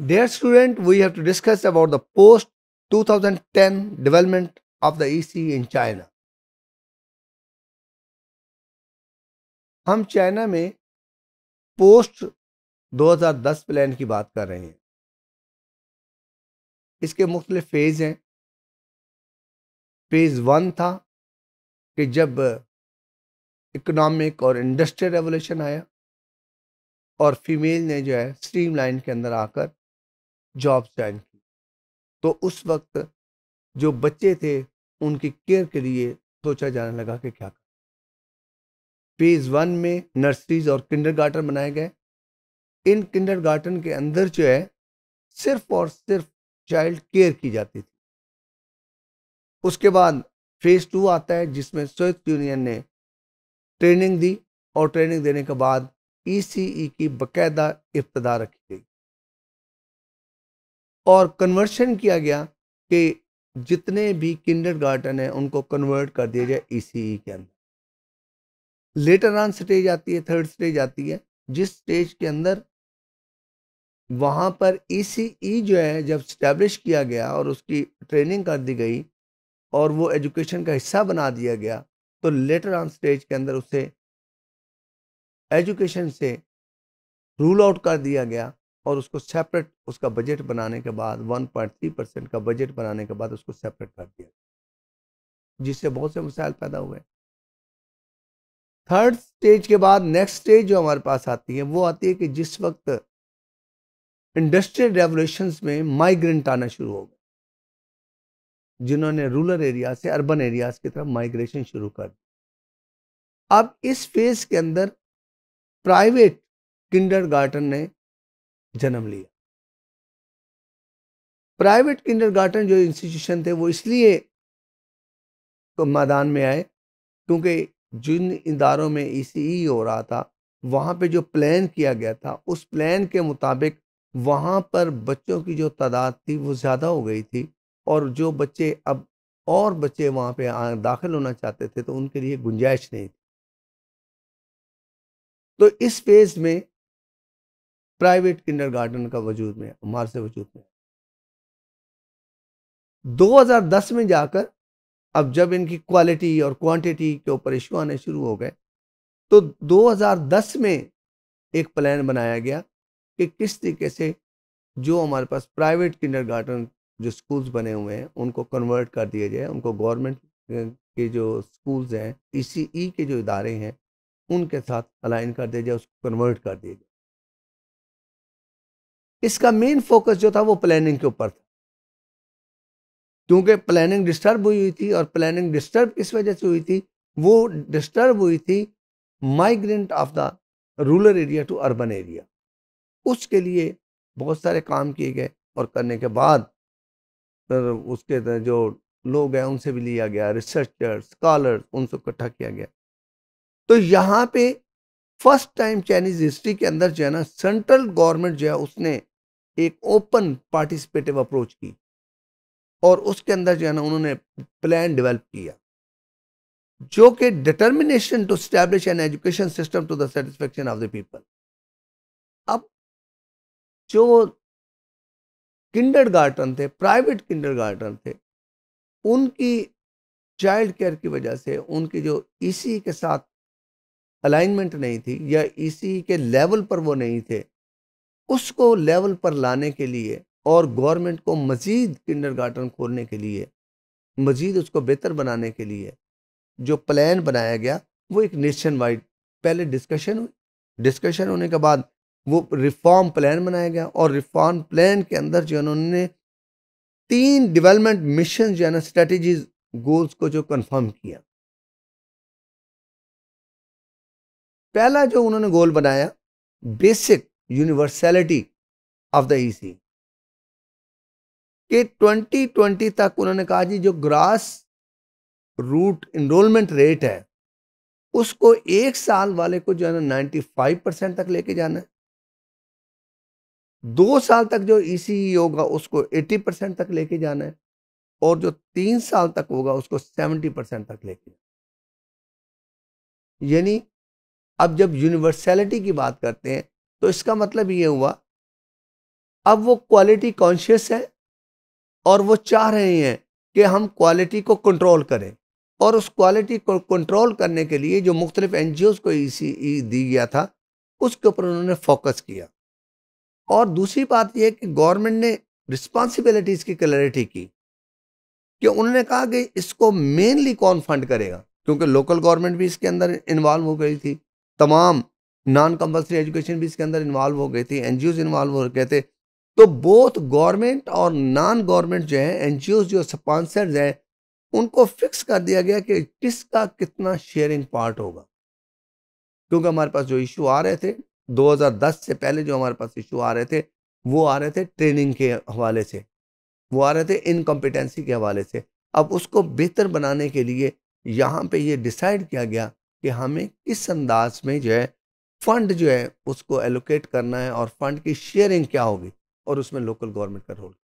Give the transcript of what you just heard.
Dear student, we have to discuss about the post 2010 development of the EC e in China. हम China में post 2010 plan की बात कर रहे हैं इसके मुख्तलि फेज हैं फेज वन था कि जब इकोनॉमिक और इंडस्ट्रियल रेवोल्यूशन आया और फीमेल ने जो है स्ट्रीम लाइन के अंदर आकर जॉब ज्वाइन की तो उस वक्त जो बच्चे थे उनकी केयर के लिए सोचा जाने लगा कि क्या कर फेज़ वन में नर्सरीज और किंडर बनाए गए इन किंडर के अंदर जो है सिर्फ और सिर्फ चाइल्ड केयर की जाती थी उसके बाद फेज़ टू आता है जिसमें सोवियत यूनियन ने ट्रेनिंग दी और ट्रेनिंग देने के बाद ई e e की बकायदा इब्तदा रखी गई और कन्वर्शन किया गया कि जितने भी किंडर गार्डन हैं उनको कन्वर्ट कर दिया जाए ई के अंदर लेटर ऑन स्टेज आती है थर्ड स्टेज आती है जिस स्टेज के अंदर वहाँ पर ई e e जो है जब स्टैब्लिश किया गया और उसकी ट्रेनिंग कर दी गई और वो एजुकेशन का हिस्सा बना दिया गया तो लेटर ऑन स्टेज के अंदर उसे एजुकेशन से रूल आउट कर दिया गया और उसको सेपरेट उसका बजट बनाने के बाद 1.3 परसेंट का बजट बनाने के बाद उसको सेपरेट कर दिया जिससे बहुत से मसाइल पैदा हुए थर्ड स्टेज के बाद नेक्स्ट स्टेज जो हमारे पास आती है वो आती है कि जिस वक्त इंडस्ट्रियल रेवोल्यूशन में माइग्रेंट आना शुरू हो गए जिन्होंने रूरल एरिया से अर्बन एरियाज की तरफ माइग्रेशन शुरू कर दी अब इस फेज के अंदर प्राइवेट किंडर गार्डन ने जन्म लिया प्राइवेट किंडरगार्टन जो इंस्टीट्यूशन थे वो इसलिए तो मैदान में आए क्योंकि जिन इदारों में ई e e हो रहा था वहाँ पे जो प्लान किया गया था उस प्लान के मुताबिक वहाँ पर बच्चों की जो तादाद थी वो ज़्यादा हो गई थी और जो बच्चे अब और बच्चे वहाँ पे दाखिल होना चाहते थे तो उनके लिए गुंजाइश नहीं थी तो इस फेज़ में प्राइवेट गार्डन का वजूद में से वजूद में 2010 में जाकर अब जब इनकी क्वालिटी और क्वांटिटी के ऊपर इशू आने शुरू हो गए तो 2010 में एक प्लान बनाया गया कि किस तरीके से जो हमारे पास प्राइवेट गार्डन जो स्कूल्स बने हुए हैं उनको कन्वर्ट कर दिया जाए उनको गवर्नमेंट के जो स्कूल्स हैं ई e e के जो इदारे हैं उनके साथ अलाइन कर दिया जाए उसको कन्वर्ट कर दिया जाए इसका मेन फोकस जो था वो प्लानिंग के ऊपर था क्योंकि प्लानिंग डिस्टर्ब हुई हुई थी और प्लानिंग डिस्टर्ब किस वजह से हुई थी वो डिस्टर्ब हुई थी migrant of the rural area to urban area उसके लिए बहुत सारे काम किए गए और करने के बाद तर उसके तर जो लोग हैं उनसे भी लिया गया रिसर्चर स्कॉलर उनसे इकट्ठा किया गया तो यहाँ पे फर्स्ट टाइम चाइनीज हिस्ट्री के अंदर जो है ना सेंट्रल गवर्नमेंट जो है उसने एक ओपन पार्टिसिपेटिव अप्रोच की और उसके अंदर जो है ना उन्होंने प्लान डेवलप किया जो कि determination to establish an education system to the satisfaction of the people अब जो किंडर गार्डन थे प्राइवेट किंडर गार्डन थे उनकी चाइल्ड केयर की वजह से उनकी जो ईसी e e के साथ अलाइनमेंट नहीं थी या ईसी e के लेवल पर वो नहीं थे उसको लेवल पर लाने के लिए और गवर्नमेंट को मज़ीद गार्डन खोलने के लिए मज़ीद उसको बेहतर बनाने के लिए जो प्लान बनाया गया वो एक नेशन वाइड पहले डिस्कशन हुई डिस्कशन होने के बाद वो रिफॉर्म प्लान बनाया गया और रिफॉर्म प्लान के अंदर जो उन्होंने तीन डेवलपमेंट मिशन जो है ना स्ट्रेटजीज गोल्स को जो कंफर्म किया पहला जो उन्होंने गोल बनाया basic universality of the EC कि 2020 तक उन्होंने कहा जी जो ग्रास रूट इनरोलमेंट रेट है उसको एक साल वाले को जो है ना 95 परसेंट तक लेके जाना है दो साल तक जो ई होगा उसको 80 परसेंट तक लेके जाना है और जो तीन साल तक होगा उसको 70 परसेंट तक लेके जाना यानी अब जब यूनिवर्सैलिटी की बात करते हैं तो इसका मतलब ये हुआ अब वो क्वालिटी कॉन्शियस है और वो चाह रहे हैं कि हम क्वालिटी को कंट्रोल करें और उस क्वालिटी को कंट्रोल करने के लिए जो मुख्तलिफ एन जी को ई दी गया था उसके ऊपर उन्होंने फोकस किया और दूसरी बात यह कि गवर्नमेंट ने रिस्पॉन्सिबिलिटीज़ की क्लैरिटी की कि उन्होंने कहा कि इसको मेनली कौन फंड करेगा क्योंकि लोकल गवर्नमेंट भी इसके अंदर इन्वॉल्व हो गई थी तमाम नॉन कंपल्सरी एजुकेशन भी इसके अंदर इन्वॉल्व हो गई थी एन इन्वॉल्व हो गए थे तो बोथ गवर्नमेंट और नॉन गवर्नमेंट जो है एन जो स्पॉन्सर्स हैं उनको फिक्स कर दिया गया कि किसका कितना शेयरिंग पार्ट होगा क्योंकि हमारे पास जो इशू आ रहे थे 2010 से पहले जो हमारे पास इशू आ रहे थे वो आ रहे थे ट्रेनिंग के हवाले से वो आ रहे थे इनकम्पिटेंसी के हवाले से अब उसको बेहतर बनाने के लिए यहाँ पे ये डिसाइड किया गया कि हमें किस अंदाज में जो है फंड जो है उसको एलोकेट करना है और फंड की शेयरिंग क्या होगी और उसमें लोकल गवर्नमेंट का रोल